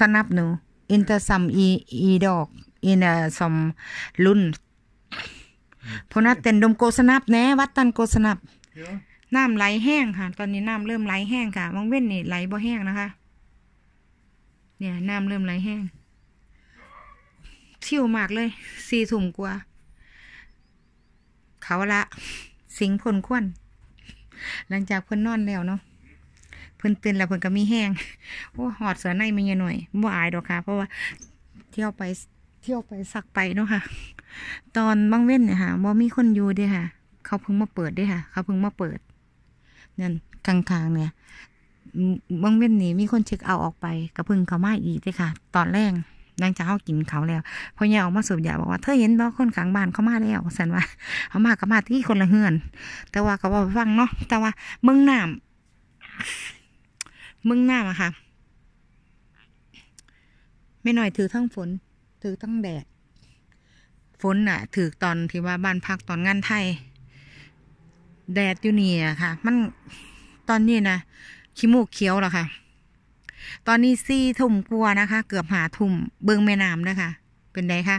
สนับหนูอินเตอร์ซัมอีอีดอกอินเตอร์ซัมลุนพนัดเต็นดมโกสนับแน่วัดตันโกสนับน้ำไหลแห้งค่ะตอนนี้น้ำเริ่ม ไหลแห้งค่ะมองเว้นนี่ไหลบ่แห้งนะคะ เนี่ย น้ำเริ่มไหลแห้งเชี่ยวมากเลยสี่ถุงกว่าเขาละ สิงพลควนหลังจากเพิ่นนอนแล้วเนาะพิ่นตื่นแล้วเพิ่นก็มีแห้งโอ้หอดเสือในมันเยอะหน่อยบ่อายดอกค่ะ เพราะว่าเที่ยวไปเที่ยวไปสักไปเนาะค่ะ ตอนบางเว้นเนี่ยค่ะบ่มีคนอยู่ด้วยค่ะ เขาเพิ่งมาเปิดด้วยค่ะ เขาเพิ่งมาเปิดนั่นกลางๆเนี่ยบางเว้นนี่มีคนเช็คเอาออกไปกระพึ่งเขามาอีกด้วยค่ะ ตอนแรกนางจะเข้ากินเขาแล้วพอยายออกมาสูบยาบอกว่าเธอเห็นบ่คนขังบ้านเขามาแล้วสันว่าเขามาก็มาที่คนละเฮือน แต่ว่าก็บอกฟังเนาะ แต่ว่าเมืองน้ำมึงงน้าอะค่ะ ไม่หน่อยถือทั้งฝน ถือทั้ง แดด ฝนอะถือตอนที่ว่าบ้านพักตอน งานไทย แดด อยู่นี่อะค่ะ มันตอน นี้นะขี้มูกเคี้ยวแล้วค่ะ ตอนนี้ซี่ทุ่มกลัวนะคะ เกือบหาทุ่มเบืองแม่น้ำนะคะ เป็น ไดคะ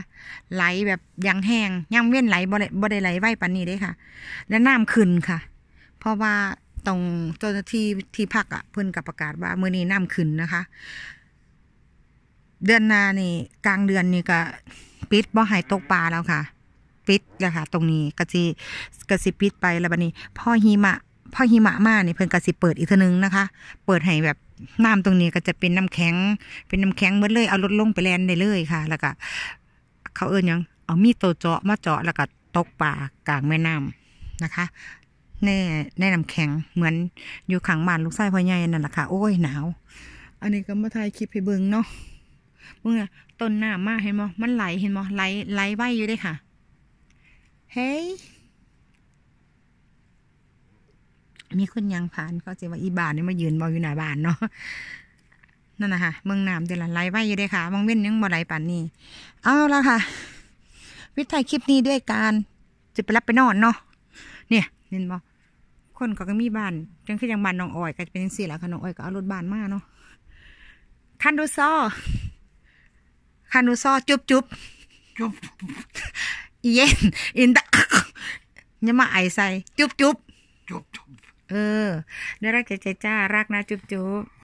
ไหลแบบยังแห้งยังเว้นไหลบ่ได้บไไหลไหวปันนี้ได้ค่ะ และน้ำขึ้นค่ะ เพราะว่าตรงเจ้าหน้าที่ที่พักอะ่ะ เพื่อนกับประกาศว่าเมื่อนี้น้ำขึ้นนะคะ เดือนหน้านี่ กลางเดือนนี่ก็ปิดบ่อหายตกปลาแล้วค่ะ ปิดแล้วค่ะ ตรงนี้กระจีกระสิปิดไปแล้วบันนี้พ่อหิมะพ่อหิมะมาเนี่เพิ่นกระสิเปิดอีกทีนึงนะคะ เปิดให้แบบน้ำตรงนี้ก็จะเป็นน้ำแข็ง เป็นน้ำแข็งหมดเลยเอารถลงไปแลนได้เลยค่ะ แล้วก็เขาเอิ้นยังเอามีดโตเจาะมาเจาะแล้วก็ตกปลากลางแม่น้ำนะคะแน่แน่น้ำแข็งเหมือนอยู่ขังบ้านลูกไส้พ่อใหญ่นั่นแหละค่ะ โอ้ยหนาวอันนี้ก็มาถ่ายคลิปให้เบิงเนาะเมื่อต้นหน้ามาเห็นมั้มันไหลเห็นมั้ไหลไหลใบอยู่ด้ค่ะเฮ้ยมีคนยังผ่านก็จะว่าอีบานนี่มายืนบออยู่หน้าบ้านเนาะนั่นนะคะเมืองน้ำเด๋ยวละไหลไวอยู่ด้วยค่ะมองเว้นยังบ่ไหลปัานนี้ เอาละค่ะ วิทยคลิปนี้ด้วยการจะไปรับไปนอนเนาะเนี่ยเห็นบอคนก็มีบ้าน จังคือยังบ้านน้องอ้อยก็เป็นสี่หละค่ะน้องอ้อยก็เอารถบ้านมาเนาะคันดูซอคันดูซอจุบจุบจุบเย็น อินตะยังมาไอใส่ จุบจุบจุบจุบ เออได้รักเจ๊จ้า รักนะจุบจุบ